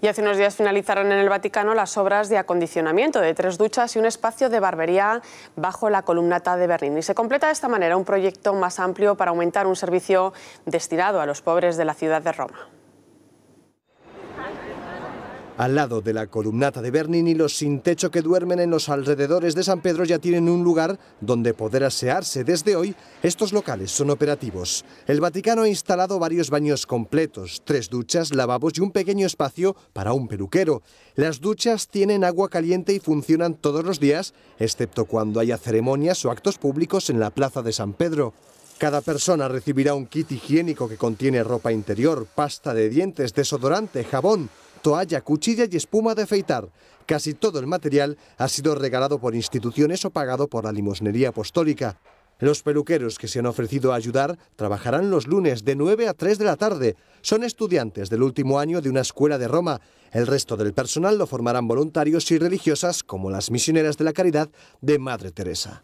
Y hace unos días finalizaron en el Vaticano las obras de acondicionamiento de tres duchas y un espacio de barbería bajo la columnata de Berlín. Y se completa de esta manera un proyecto más amplio para aumentar un servicio destinado a los pobres de la ciudad de Roma. Al lado de la columnata de Bernini, los sin techo que duermen en los alrededores de San Pedro ya tienen un lugar donde poder asearse. Desde hoy, estos locales son operativos. El Vaticano ha instalado varios baños completos, tres duchas, lavabos y un pequeño espacio para un peluquero. Las duchas tienen agua caliente y funcionan todos los días, excepto cuando haya ceremonias o actos públicos en la plaza de San Pedro. Cada persona recibirá un kit higiénico que contiene ropa interior, pasta de dientes, desodorante, jabón, toalla, cuchilla y espuma de afeitar. Casi todo el material ha sido regalado por instituciones o pagado por la limosnería apostólica. Los peluqueros que se han ofrecido a ayudar trabajarán los lunes de 9 a 3 de la tarde. Son estudiantes del último año de una escuela de Roma. El resto del personal lo formarán voluntarios y religiosas como las misioneras de la caridad de Madre Teresa.